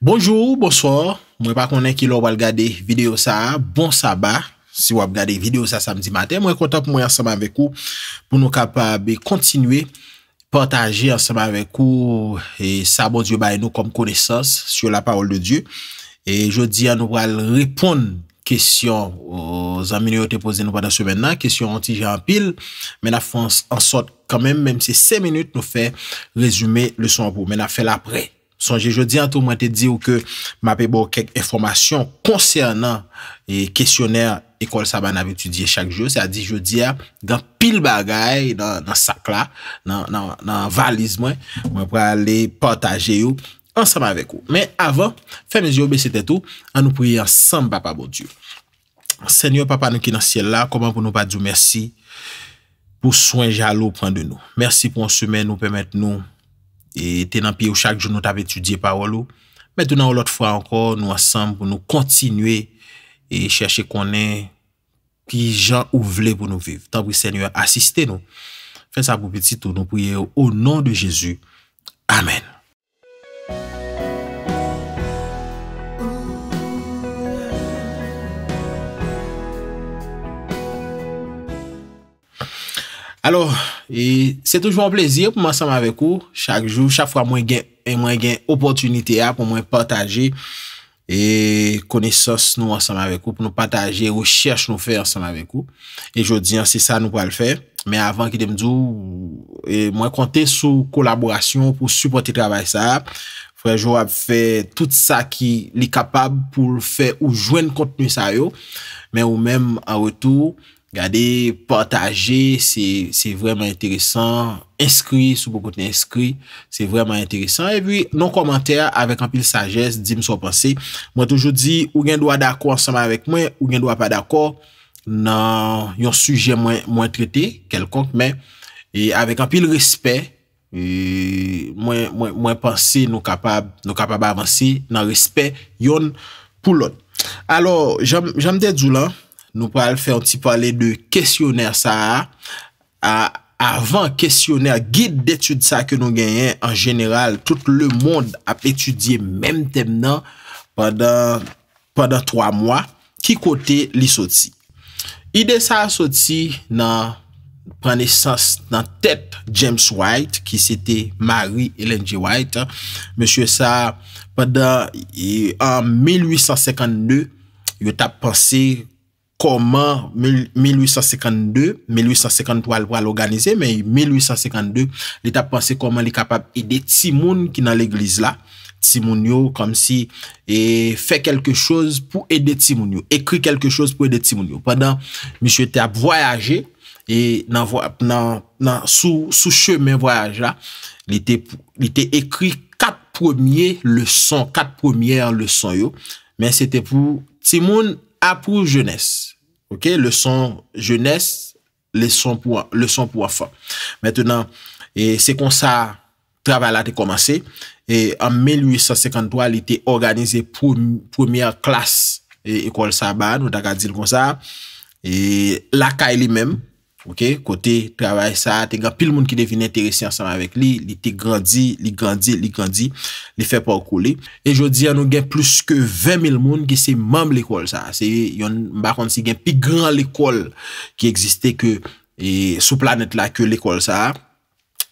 Bonjou, bonsoor, mwen pa konen ki lò wal gade video sa, bon saba, si wap gade video sa samdi mate, mwen kontan pou mwen anseman vekou, pou nou kapab e kontinwe, pataje anseman vekou, e sa bon Diyo baye nou kom konesans, sou la pawol de Diyo, e jodi an nou wal ripon kesyon ou zamin yo te pose nou patan sou menan, kesyon anti jampil, men a fons ansot kanmen, menm se se minut nou fe rezume le son pou, men a fel apre. Sonje, jodi an tou mwen te di ou ke mape bo kek informasyon konsernan e kesyoner ekol sa ban avy etudye chak jyo. Sa di jodi an, dan pil bagay, dan sak la, nan valiz mwen, mwen pou alay pataje ou, ansanman vek ou. Men avan, femez yo, be se te tou, an nou pou yi ansanman pa pa bo di ou. Senyo papa bon nou ki nan siel la, koman pou nou pa di ou, mersi pou swenja alou pran de nou. Mersi pou onsume nou, pwemet nou... E tenan piye ou chak joun nou tabe tu diye pa wolo. Met dounan ou lot fwa anko nou asan pou nou kontinue. E cheshe konen piye jan ou vle pou nou viv. Tanpou Seigneur asiste nou. Fens apou petitou nou pouye ou non de Jezu. Amen. Alors, c'est toujours un plaisir pou m'en sèm avèk ou. Chak jou, chak fwa mwen gen, mwen gen opportunité a pou mwen pataje e kone sòs nou an sèm avèk ou, pou nou pataje e ou chèche nou fè an sèm avèk ou. E jò diyan, se sa nou pou al fè. Mè avan ki dem djou, mwen kontè sou kolaborasyon pou supporte trabèl sa a. Frè jò ap fè tout sa ki li kapab pou fè ou jwen kontenu sa yo. Mè ou mèm an wè tou. Gade, partaje, se vreman enteresan. Eskri, sou pou kote neskri. Se vreman enteresan. E vwe, nan komentèr, avèk anpil sages, di msou panse. Mwen toujou di, ou gen dwa dako ansama avèk mwen, ou gen dwa pa dako nan yon suje mwen trete, kelkonk. E e, mwen, avèk anpil respè, mwen panse nou kapab avansi nan respè yon pou lòd. Alors, jame te djou lan. nou pral fè yon ti pale de kestyoner sa a, a avan kestyoner, guide detude sa ke nou genyen, an jeneral, tout le moun ap etudye menm tem nan, padan 3 mwa, ki kote li sot si. Ide sa a sot si nan, prane sas nan tep James White, ki sete Marie Ellen G. White, monsye sa, padan, yon 1852, yon tap pase, koman 1852, 1853 pou al wale organize, men 1852, li ta panse koman li kapab edi timoun ki nan l'eglize la, timoun yo, kom si, e fe kelke chose pou edi timoun yo, ekri kelke chose pou edi timoun yo. Padan, mi se te ap voyaje, e nan sou cheme voyaje la, li te ekri kat promye leson, kat promye leson yo, men se te pou timoun, apou jenès, ok, lèson jenès, lèson pou afan. Mètènen, se kon sa, travè la te komanse, en 1853, li te organize pou premier klas ekol Saban, ou takat zil kon sa, laka li mèm, Ok, kote, travay sa, te gen pil moun ki devine interesi ansanman vek li, li te grandi, li grandi, li grandi, li fe pa okole. E jodi, an nou gen plus ke 20 mil moun ki se mamb l'ekol sa. Se yon bakon si gen pi gran l'ekol ki egziste ke e, sou planet la ke l'ekol sa.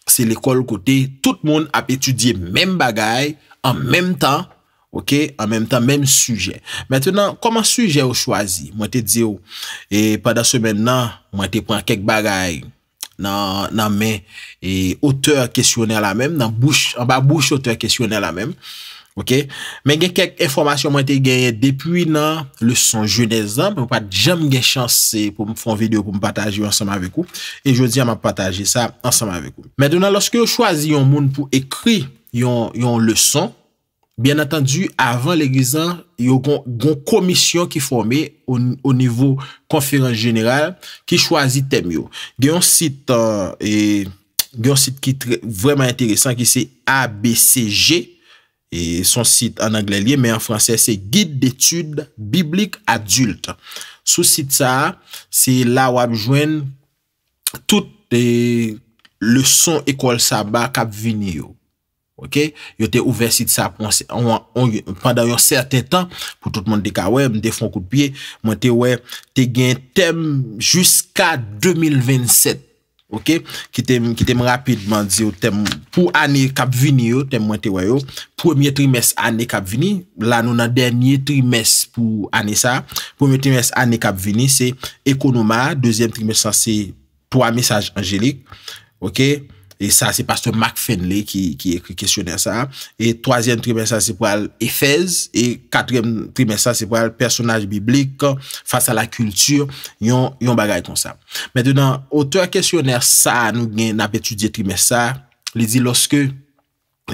Se l'ekol kote, tout moun ap etudye men bagay, an menm tan. Ok, an menm tan menm sujè. Mètenan, koman sujè ou chwazi? Mwen te diyo, oh, e padan semen nan, mwen te pran kek bagay nan men, e oteur kesyonè la menm, nan bouche, an ba bouche oteur kesyonè la menm. Ok, men gen kek informasyon mwen te genye depuy nan le son jenè zan, mwen pat jam gen chansè pou mwen fon video pou mwen pataje yon ansanman vek ou, e jodi yon mwen pataje sa ansanman vek ou. Mètenan, lòske ou chwazi yon moun pou ekri yon le son, Bien attendu, avan le gizan, yo kon komisyon ki fome o nivou konferans jeneral ki chwazi tem yo. Gen yon sit ki vreman enteresan ki se ABCG, son sit an angle liye, men an franse se Gide d'Etude Biblique Adulte. Sou sit sa, se la wap jwen tout le son ekol saba kap vini yo. yo te ouve sit sa pandan yo certain tan pou tout moun de ka wey, moun te fon kout piye moun te wey, te gen tem jusqu'a 2027 ki tem rapidman di yo tem pou ane kapvini yo, tem moun te wey yo pwemye trimes ane kapvini la nou nan denye trimes pou ane sa pwemye trimes ane kapvini se ekonoma, dezyem trimes san se 3 mesaj angelik ok E sa, se pastor Mark Fenley ki ekri kesyoner sa. E toazen trimersan se pou al Efez. E katren trimersan se pou al personaj biblik. Fas a la kultur, yon bagay kon sa. Mètenan, ote a kesyoner sa nou gen apetudye trimersan. Li di loske,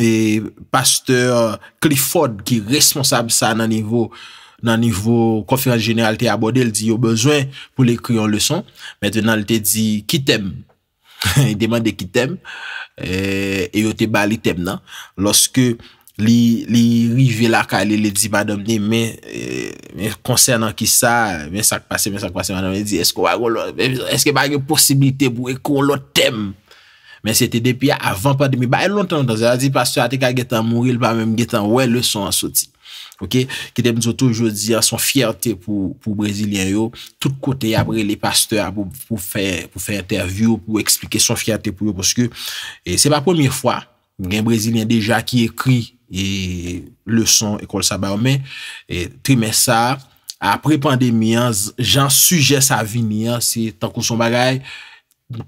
e pastor Clifford ki responsab sa nan nivou nan nivou konferans jeneral te abode, li di yo bezwen pou li ekri yon leson. Mètenan, li te di, ki teme? Demande ki tem, e yote ba li tem nan. Lorske li rive la ka li li di ba domne, men euh, konsernan ki sa, men sakpase men sakpase ba domne, men di eske ba yon posibilite bou e ko lo tem. Men sete depi ya avan pandemi, ba yon lontan yon dan, zi pa sot a te ka getan mouri, l pa men getan we le son an soti. Ok, ki tem nous a toujou di a son fierté pou brésilien yo, tout kote apre le pasteur pou fè interview, pou explike son fierté pou yo, pwoske se pa pwemye fwa, gen brésilien deja ki ekri le son Ecole Sabahome, trimè sa, apre pandemi, jan sujè sa vini, si tankou son bagay,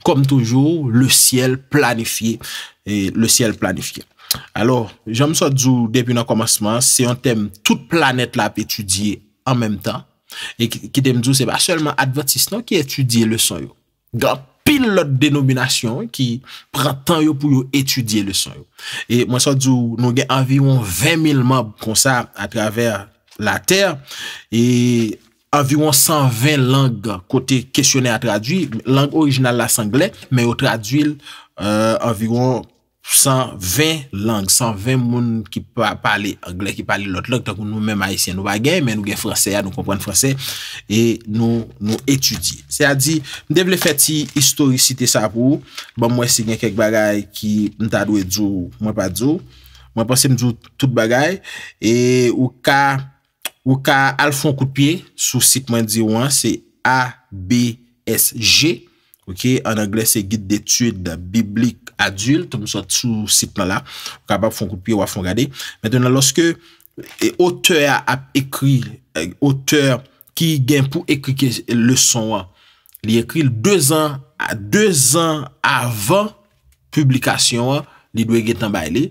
kom toujou, le siel planifiye. Alors, jom sa djou debi nan komanseman, se yon tem tout planet la ap etudye an menm tan, e ki tem djou se ba, selman advertis nan ki etudye leson yo. Gan pil lot denomination ki pran tan yo pou yo etudye leson yo. E mwen sa djou, nou gen anviron 20.000 mab konsa a traver la ter, e anviron 120 lang kote kesyone a tradwi, lang orijinal la sangle, men yo tradwil anviron euh, 120 lang, 120 moun ki pa pale angle, ki pale lot log, takou nou men ma yisi, nou bagay, men nou gen franse, ah, nou kompon franse, et nou etudye. Se a di, mde vle feti historikite sa pou, ba mwen se gen kek bagay, ki mwen ta dwe djou, mwen pa djou, mwen pa se mdjou tout bagay, et ou ka, ou ka alfon koupye, sou si k mwen di wan, se A, B, S, G, ok, an angle se git detude biblik, adulte, mousa tout si plan la, kaba pou fon koupi, wafon gade. Mètenan, lòske eh, aoteur ap ekri, eh, aoteur ki gen pou ekri le son, li ekri 2 an, 2 an avan publikasyon li dwe gen tanbay li,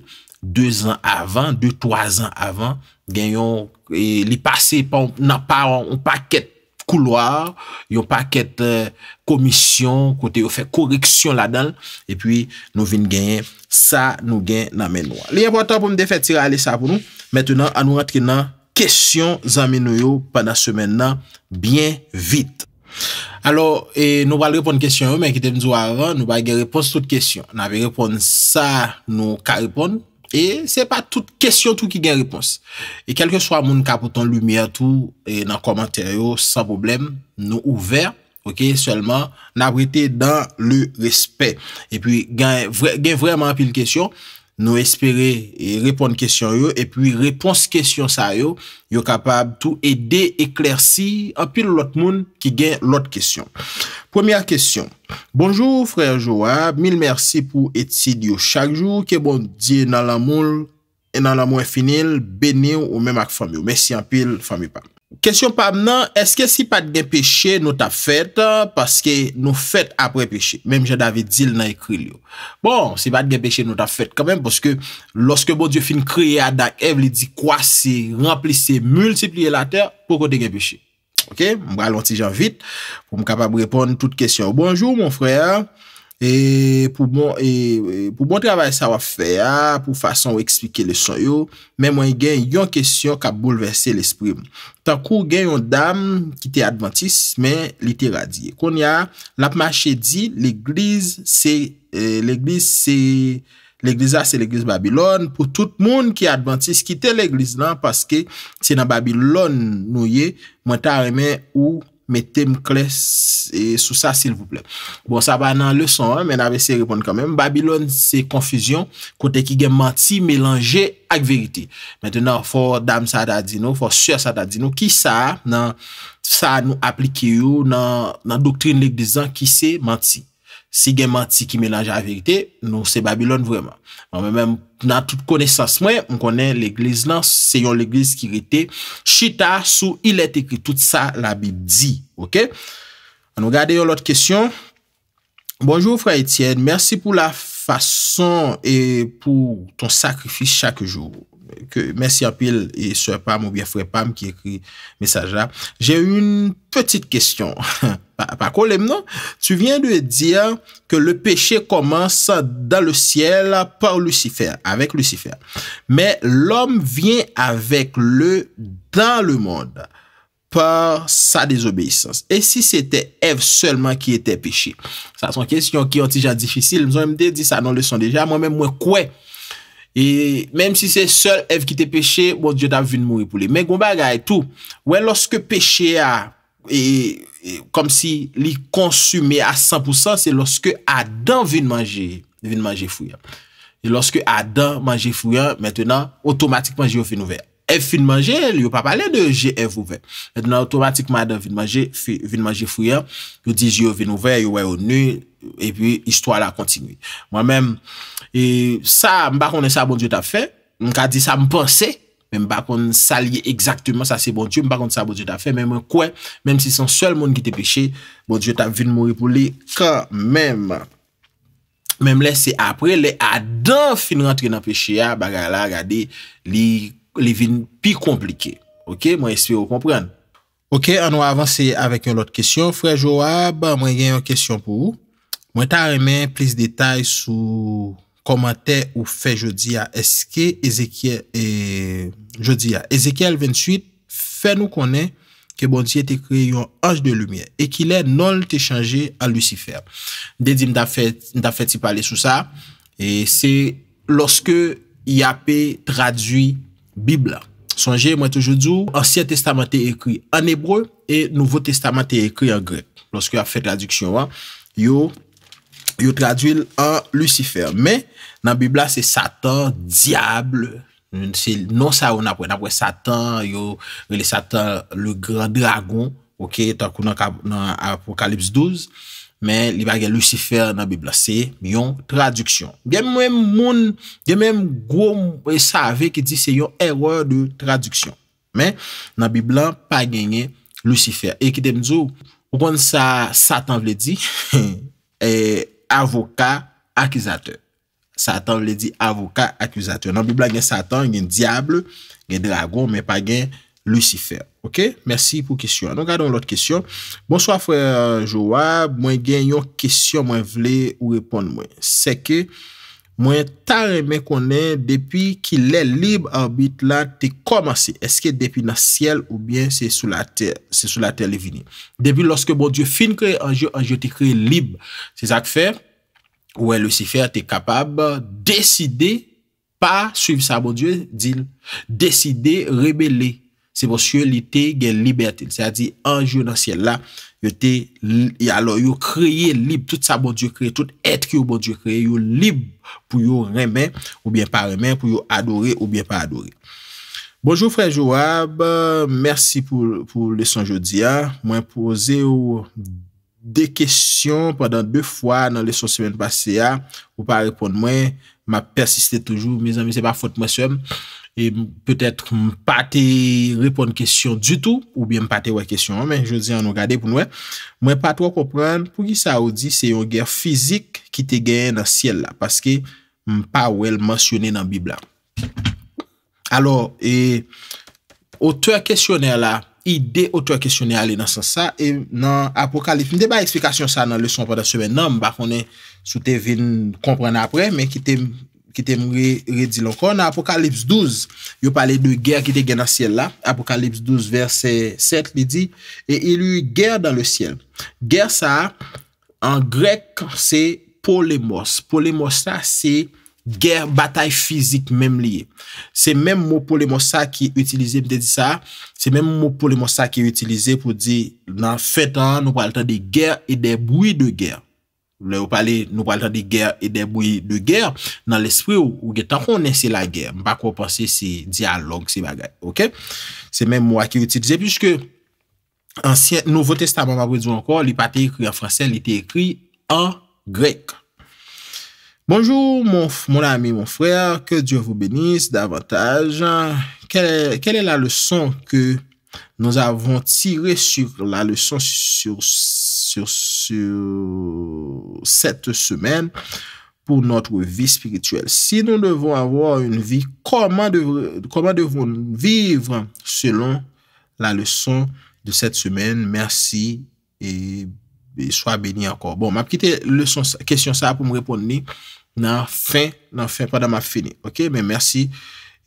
2 an avan, 2-3 an avan gen yon, eh, li pase nan par an, an paket kouloar, yon pa ket komisyon, euh, kote yon fe koreksyon la dal, epi nou vin genye sa nou gen nan menwa. Li apotan pou m de fet tira ale sa pou nou, mettenan an nou rentrin nan kesyon zanmen nou yon panan semen nan bien vit. Alo, nou bal repon kesyon yon men, kite m zou arvan, nou bal gen repon sot kesyon, nan ven repon sa nou ka repon, E se pa tout kestyon tout ki gen repons. E kelke swa moun kapoton lumi atou e nan komantaryo, san problem, nou ouver, ok, selman nan brete dan le respet. E pi gen vreman apil kestyon, Nou espere e repon kèsyon yo, e pi repons kèsyon sa yo, yo kapab tou ede e kler si anpil lot moun ki gen lot kèsyon. Premier kèsyon, bonjou frè Joab, mil mersi pou etid yo chak jou, ke bon di nan la moun, nan la moun e finil, bèni ou mèm ak fòm yo, mèsi anpil fòm yo pa. Kèsyon pa mnen, eske si pat gen peche nou ta fèt, paske nou fèt apre peche, menm jè David Dill nan ekri liyo. Bon, si pat gen peche nou ta fèt kamen, paske loske bon diyo fin kriye adak, ev li di kwa si, remplise, multiplye la tèr, pou kote gen peche. Ok, mbalon ti jan vit, pou m kapab repon tout kèsyon. Bonjou, mon frè. E bon, e, e, pou bon travay sa wap fè ya, pou fason wè eksplike lè son yo, men mwen gen yon kesyon ka bouleverse l'esprim. Tan kou gen yon dam ki te adventis, men li te radye. Kon ya, la pma chè di, l'Eglise, l'Eglise a, se l'Eglise Babylon, pou tout moun ki adventis, ki te l'Eglise lan, paske se nan Babylon nouye, mwen ta remè ou konye. Metem kles sou sa sil vou pleb. Bon, sa ba nan leson an, men avese repon kanmen. Babylon se konfuzyon, kote ki gen manti, melange ak verite. Meten an, fo dam sa da di nou, fo sya sa da di nou, ki sa nan sa nou aplike yo nan doktrine lek de zan ki se manti. Se gen manti ki menanje a verite, nou se Babylon vreman. Mwen mwen nan tout konesans mwen, mwen konen l'eglise nan, se yon l'eglise ki rete, chita sou il et ekri. Tout sa la bib di, ok? An nou gade yon lot kesyon. Bonjour fray Etienne, mersi pou la fason e pou ton sakrifis chak joj. que merci à pile et soeur Pam ou bien frère Pam qui écrit message là. J'ai une petite question. pas, contre, Tu viens de dire que le péché commence dans le ciel par Lucifer, avec Lucifer. Mais l'homme vient avec le dans le monde par sa désobéissance. Et si c'était Ève seulement qui était péché? Ça, c'est une question qui est déjà difficile. Nous avons dit ça dans le son déjà. Moi-même, moi, quoi? E menm si se sol ev ki te peche, wou diyo dan vin mou yi pou li. Men goumba gaya etou, wè loske peche a, e, e, kom si li konsume a 100%, se loske adan vin manje, vin manje fuyan. E loske adan manje fuyan, mentenan, otomatik manje yon fin ouverte. F fin manje, yo pa pale de GF ouve. E dounan otomatikman de fin manje, fin manje fuyen, yo di GF ouve, yo wè ou nè, e pi, histwa la kontinui. Mwen men, sa, mba konen sa, bon Diyo ta fe, mka di sa mponse, mba kon salye, eksaktouman sa se bon Diyo, mba konen sa, bon Diyo bon ta fe, men mwen kwen, men si son sol moun ki te peche, bon Diyo ta fin mouni pou ah, li, ka men, men mwen se apre, le adan fin rentre nan peche ya, baga la, gade, li, li vin pi komplike. Ok, mwen espi ou kompren. Ok, an wè avansè avèk yon lot kèsyon. Frè Joab, mwen gen yon kèsyon pou ou. Mwen ta remè plis detay sou komante ou fè jodi ya eske Ezekiel 28 e, fè nou konè ke bondye te kri yon anj de lumiè e ki lè nol te chanje an Lucifer. Dedim da fè ti pale sou sa e se loske y apè tradwi Bibla, sonje, mwen toujou djou, Ansyen Testament te ekri an Ebreu e Nouveau Testament te ekri an Grek. Lorski a fè tradiksyon an, yo tradwil an Lucifer. Men, nan Bibla se Satan, Diable, non sa yon apwe, nan apwe Satan, yo le Satan le Grand Dragon, ok, tankou nan Apokalips 12. men li bagen Lucifer nan Bibla, se yon traduksyon. Gen mwen moun, gen mwen gwo e save ki di se yon eror de traduksyon. Men nan Bibla, pa genye Lucifer. E ki demzou, pou kon sa Satan vle di, e, avoka akizate. Satan vle di avoka akizate. Nan Bibla gen Satan, gen diable, gen drago, men pa gen Lucifer. Lucifer, ok? Mersi pou kisyon. Non, gade yon lot kisyon. Bonswa, frè euh, Joab, mwen gen yon kisyon mwen vle ou repon mwen. Se ke mwen tare men konen depi ki lè lib an bit la te komansi. Eske depi nan siel ou bien se sou la tèl, se sou la tèl e vini. Depi loske bon Diyo fin kre an jyo, an jyo te kre lib. Se zak fè, wè Lucifer te kapab deside pa suiv sa bon Diyo, dil, deside rebelè. Se pos yon li te gen libertin. Sa di, anjou nan sien la, yo te li... E alo, yo kreye li, tout sa bon diyo kreye, tout etre ki yo bon diyo kreye, yo li pou yo remen, ou bien pa remen, pou yo adore ou bien pa adore. Bonjour frère Joab, mersi pou leson jodi ya. Mwen pose yo de kestyon pandan de fwa nan leson semen pase ya. Ou pa repon mwen, mwen persiste toujou, mwen zanmise pa fote mwen semen. Et peut-être m'pate repondre question du tout ou bien m'pate wè question an, men je dis en ou gade pou nouè. Mwen pat wè pou pren, pou ki sa ou di, se yon gère fizik ki te gèye nan siel la, paske m'pa wèl mansyonè nan bibla. Alors, et auteur questionner la, ide auteur questionner alè nan sa sa, et nan apokalif, mde ba eksplikasyon sa nan lèson pa da semen non, nan, mba konè sou te vin kompren apre, men ki te... ki te mwen redi lankon, apokalips 12, yo pale de ger ki te gen nan siel la, apokalips 12 verset 7 li di, e il yu ger dan le siel. Ger sa, an grek se polemos, polemos sa se ger, batay fizik menm liye. Se menm mwen polemos sa ki utilize, mwen te di sa, se menm mwen polemos sa ki utilize, pou di nan fetan, nou pale tan de ger, e de boui de ger. nou pale tan di ger e den bouy de ger nan l'esprit ou gen tan kon nese la ger mpa kwo pase se dialog se bagay se men mwa ki uti dize pwishke anseye nouvo testaman mpa kwe di yo anko li pati ekri an franse, li te ekri an grek bonjou mon ami, mon frey ke diyo vou benis davantage kelle la leson ke nou avon tire sur la leson sur sur cette semaine pour notre vie spirituelle. Si nous devons avoir une vie, comment devons-nous vivre selon la leçon de cette semaine? Merci et sois béni encore. Bon, ma petite question sera pour me répondre dans la fin, pendant ma finie. Ok, merci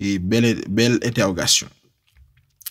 et belle interrogation.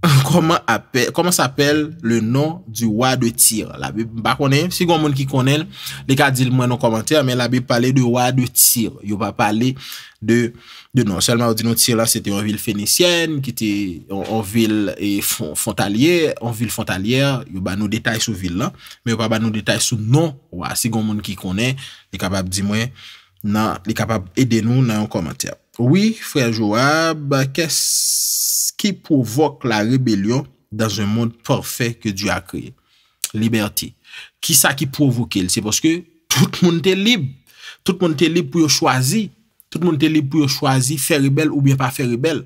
Koman s'apel le nan du wa de tir? La bib, ba konen, si gon moun ki konen, li ka dil mwen nan komantir, men la bib pale de wa de tir. Yo pa pale de nan. Selman ou di nan tir la, se te an vil fenisyen, ki te an vil fontalyer, an vil fontalyer, yo ba nou detay sou vil la, men yo pa ba nou detay sou nan wa. Si gon moun ki konen, li kapab di mwen nan, li kapab ede nou nan yon komantir. Oui, frère Joab, kè s'ki provoque la rébellion dans un monde parfait que Dieu a créé? Liberté. Kisa ki provoque il? C'est parce que tout le monde est libre. Tout le monde est libre pou yo choisi. Tout le monde est libre pou yo choisi fè rébelle ou bien pas fè rébelle.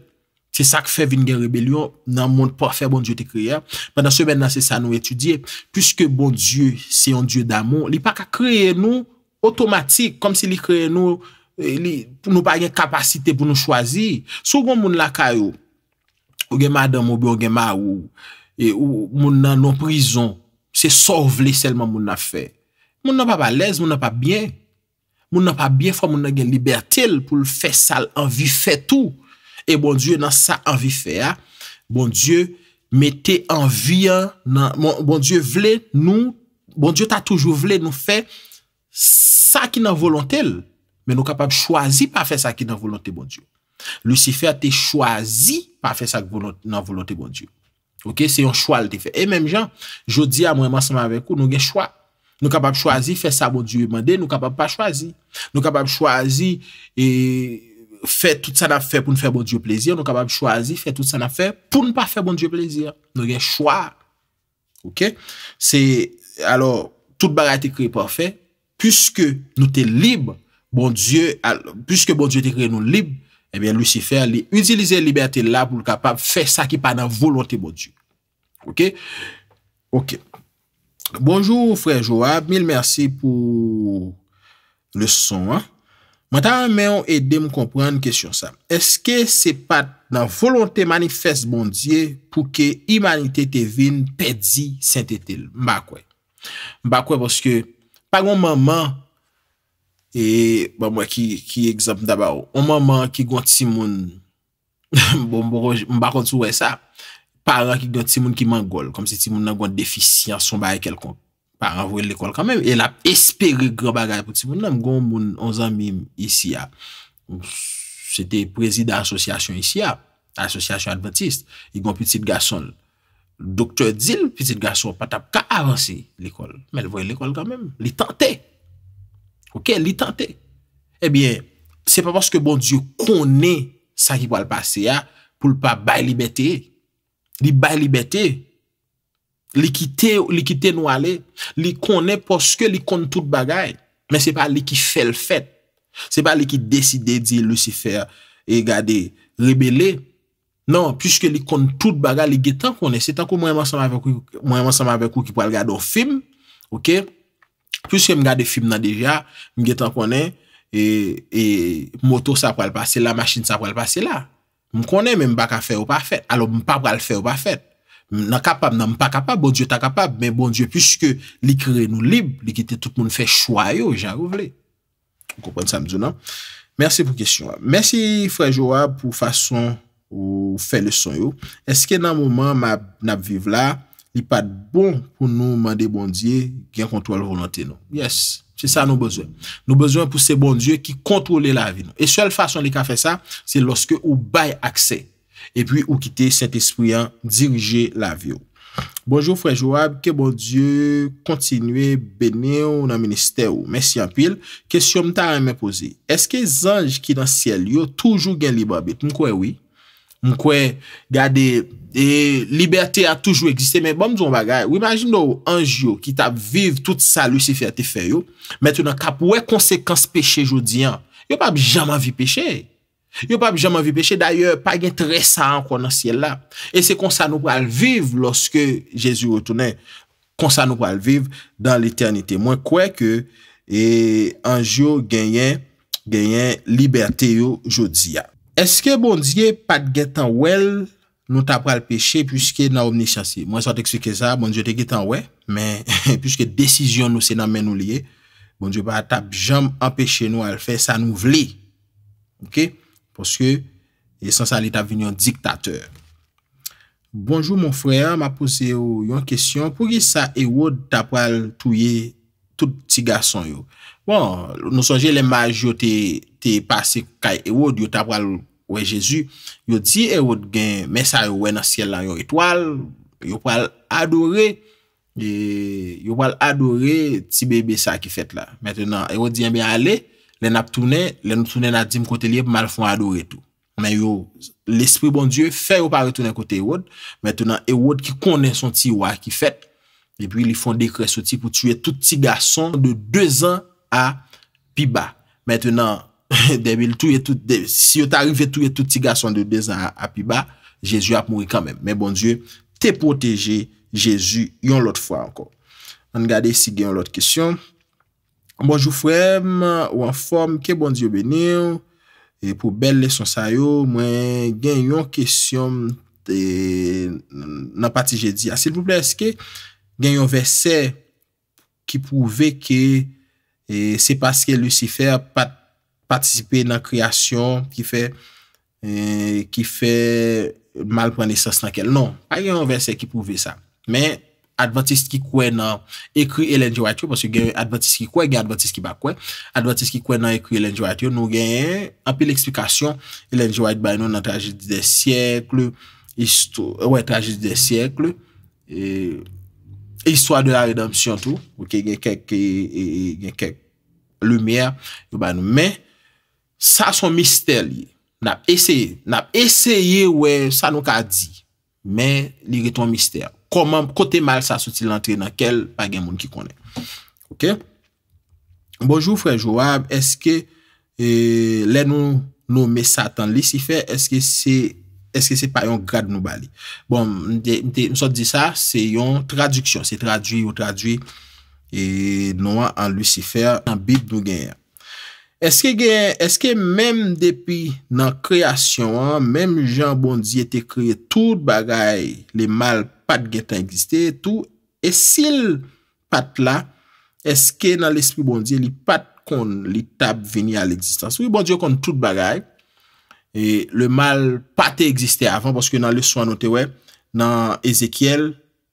C'est ça qui fait venir la rébellion dans un monde parfait que bon Dieu a créé. Pendant ce, maintenant, c'est ça nous étudier. Puisque bon Dieu, c'est un Dieu d'amour, il n'y a pas qu'à créer nous automatique, comme s'il y créait nous Eh, pou nou pa gen kapasite pou nou chwazi, sou bon moun la kayo, ou genma dan moube, ou genma e, ou moun nan nou prison, se sor vle selman moun la fe, moun nan pa palez, moun nan pa bien, moun nan pa bien, fwa moun nan gen libertel, pou l fe sal, anvi fe tout, e bon die nan sa anvi fe, bon die mette anvi, bon die vle nou, bon die ta toujou vle nou fe, sa ki nan volontel, men nou kapab chwazi pa fe sa ki nan volante bon Diyo. Lucifer te chwazi pa fe sa ki nan volante bon Diyo. Ok, se yon chwal te fe. E menm jan, jodi a mwen manseman avekou, nou gen chwal. Nou kapab chwazi fe sa bon Diyo yon mande, nou kapab pa chwazi. Nou kapab chwazi e fe tout sa na fe pou nou fe bon Diyo plezir, nou kapab chwazi fe tout sa na fe pou nou pa fe bon Diyo plezir. Nou gen chwal. Ok, se, alor, tout bagay te kri pa fe, püske nou te libre, bon Diyo, puisque bon Diyo te kre nou lib, ebyen eh Lucifer li utilize liberté la pou l'kapap fè sa ki pa nan volonté bon Diyo. Ok? Ok. Bonjour, frère Joab. Mil merci pou leçon. Mwen ta mè yon edè mwen komprenn kè syon sa. Eske se pat nan volonté manifest bon Diyo pou ke imanite te vin pedi sent etil? Mba kwe. Mba kwe pwoske pa gwen maman E, ba mwen ki ekzamp daba ou, omanman ki gwen Timon, bon, bon mba kontouwe sa, paran ki gwen Timon ki man gol, kom se Timon nan gwen defisyen, son baye kelkon, paran vwen l'ekol kamen, el ap espere gwen bagay pou Timon nan, gwen mwen onzan mim isi ya, ou se te prezid an asosyasyon isi ya, asosyasyon adventiste, yi gwen piti gason, doktor dil, piti gason patap ka avansi l'ekol, men vwen l'ekol kamen, li tante, Ok, li tante. Ebyen, eh se pa paske bon Diyo kone sa ki po al pase ya pou li pa bay li bete. Li bay li bete. Li kite nou ale. Li kone paske li kone tout bagay. Men se pa li ki fel fete. Se pa li ki deside di Lucifer e gade rebele. Non, pyske li kone tout bagay, li getan kone. Se tankou mwen monsan mwen avek ou ki po al gade ou film. Ok? Puske m gade film nan deja, m getan konen, e, e moto sa pral pase la, machine sa pral pase la. M konen, men m baka fe ou pa fet. Alo m pa pral fe ou pa fet. Nan kapab, nan m pa kapab, bon dieu ta kapab, men bon dieu, puske li kre nou lib, li kite tout moun fe chwa yo, jan rouvle. M kompon sa m zounan. Mersi pou kesyon. Mersi, Fray Joab, pou fason ou non? fe leson yo. Eske nan mouman m ap vive la, li pa de bon pou nou mande bondye gen kontrol volante nou. Yes, se sa nou bezon. Nou bezon pou se bondye ki kontrole la vi nou. E sel fason li ka fe sa, se loske ou bay akse. E pi ou kite set espri an dirije la vi ou. Bonjour fray Joab, ke bondye kontinue bene ou nan minister ou. Mè si anpil, kèsyon mta an mè pose. Eske zanj ki dan siel yo toujou gen li ba bit mkwe wè? mwen kwen gade e, liberté a toujou egziste, men bon mzon bagay, w imajin nou anj yo ki tap viv tout sa Lucifer te fè yo, mwen tou nan kap wè konsekans peche jodi an, yo pa bi jaman vi peche, yo pa bi jaman vi peche, d'ayor pa gen tresan konansye la, e se konsa nou pral viv loske Jezu otounen, konsa nou pral viv dan l'eternite, mwen kwen ke e, anj yo genyen liberté yo jodi an. Eske bon diye pat getan wèl nou tap pral peche pwiske nan omni chansi? Mwen sa te eksplike sa, bon diye te getan wè, men pwiske desisyon nou se nan men nou liye, bon diye pa tap jam empèche nou al fè sa nou vli. Ok? Pwiske yè san sa li tap vinyon diktatèr. Bonjou mon frè, ma pose yo yon kesyon, pou ki sa e wòd tap pral touye diktatèr? tout ti gason yo. Bon, nou sonje, le maj yo te pase kay Erod, yo ta pral wè Jezu, yo di Erod gen, men sa yo wè nan skel lan yo etwal, yo pral adore, e, yo pral adore ti bebe sa ki fèt la. Mètènan, Erod diyen eh biye ale, le nap tounen, le nou tounen natim kote liye pou mal foun adore tou. Men yo, l'esprit bon Dieu, fè yo pa retounen kote Erod, mètènan, Erod ki konen son ti wak ki fèt, Epi li fon de kresoti pou tue tout ti gason de 2 an api ba. Metenan, si yo t'arive tue tout ti gason de 2 an api ba, Jezu ap mouri kanmen. Men bon Dieu, te protege Jezu yon lot fwa ankon. An gade si gen yon lot kisyon. An bonjou fwem, ou an fwem, ke bon Dieu benir. E pou bel leson sayo, mwen gen yon kisyon nan pati je di. Asil ah, pou pleske. gen yon versè ki pouve ke e, se paske Lucifer patisipe nan kriasyon e, ki fe mal pwane sas nan ke. Non, pa gen yon versè ki pouve sa. Men, Adventist ki kwen nan ekri Ellen G. White yo, parce gen Adventist ki kwen nan ekri Ellen G. White yo, nou gen api l'eksplikasyon, Ellen G. White ba yon nan trajid de siyekle, ouen trajid de siyekle, e... Histoire de la rédemption, tout. Ok, gen kèk, gen kèk lumiè, yoban nou. Men, sa son mister li. Nap eseye. Nap eseye, wè, sa nou ka di. Men, li ge ton mister. Koman, kote mal sa soti lantre nan kel pagè moun ki konè. Ok? Bonjour, frère Joab. Est-ce que lè nou nou me satan li si fè? Est-ce que c'est Eske se pa yon grad nou bali? Bon, nou sot di sa, se yon traduksyon. Se traduy ou traduy. E nou an Lucifer, an Bib nou genye. Eske genye, eske menm depi nan kreasyon an, menm Jean Bondier te kreye tout bagay, le mal pat genye tan egziste etou. E sil pat la, eske nan l'esprit Bondier, li pat kon li tab veni an l'egzistans? Ou Bondier kon tout bagay? E le mal patè existè avan paske nan lè so anote wè nan Ezekiel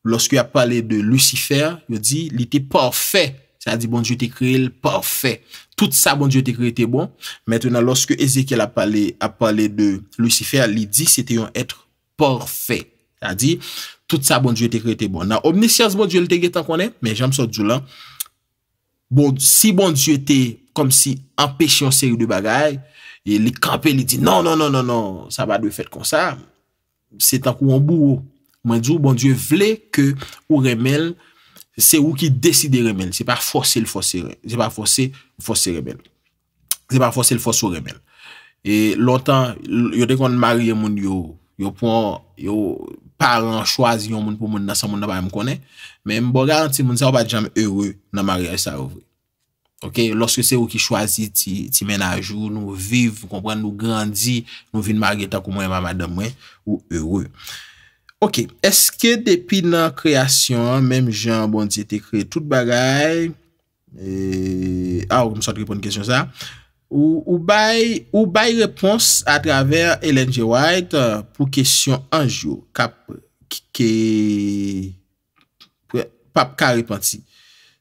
lòske a pale de Lucifer lè di l'ite porfè sa di bon di ou te kre l'porfè tout sa bon di ou te kre l'ite bon mètè nan lòske Ezekiel a pale de Lucifer lè di se te yon etre porfè sa di tout sa bon di ou te kre l'ite bon nan omnesyans bon di ou te kre tan konè men janm sa djou lan si bon di ou te kom si an peche yon seri de bagay nan Li kampe li di, nan nan nan nan nan, sa ba dwe fet kon sa. Se tankou an bou, mwen di ou, bon di ou vle ke ou remel, se ou ki deside remel. Se pa force le force, se pa force le force remel. Se pa force le force ou remel. E lontan, yote kon marye moun yo, yo pon, yo paran chwazi yon moun pou moun nasa moun nan ba yon mkone. Men mbo garanti moun se ou pa di jam eure nan marye a yon sarovre. Ok, loske se ou ki chwazi ti men a jou, nou viv, nou grandi, nou vin marge ta kou mwen mamadam mwen, ou heureux. Ok, eske depi nan kreasyon, menm jan, bon di, te kre tout bagay, e, a ou msant repon kèsyon sa, ou bay repons atraver Ellen G. White euh, pou kèsyon anjou, kap kè, pap karepansi.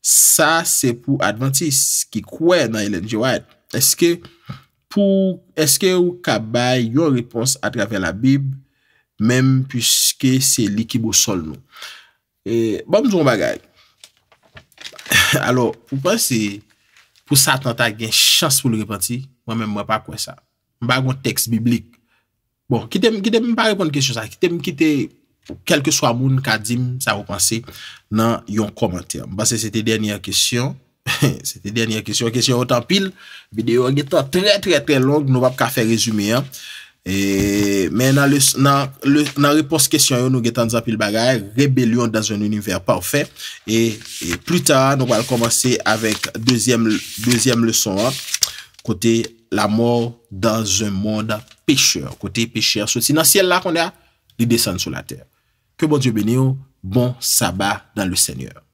Sa se pou Adventist ki kwe nan Ellen G. White. Eske pou, eske ou kabay yon ripons atrave la Bib, menm pwiske se likib ou sol nou. E, bon mzou m bagay. Alo, pou pensi, pou sa tenta gen chans pou loripanti, mwen menm mwen pa kwen sa. M bagon tekst Biblik. Bon, kite m, kite m pa repon kwen se sa, kite m kite... Ou kelke swa moun kadzim sa wopansi nan yon komantir. Basè sete denye kisyon. Sete denye kisyon. Kisyon wot anpil. Bideyo angetan tre tre tre long. Nou wap ka fe rezume. E, men nan repos kisyon yon angetan zanpil bagay. Rebellyon dan zon univer pa ou fe. E plus ta nou wap al komansi avek dezyem le son. Kote la mor dan zon moun da pecheur. Kote pecheur. Soti nan siel la konde a, li desen sou la ter. Que bon Dieu béni ou, bon sabbat dan le Seigneur.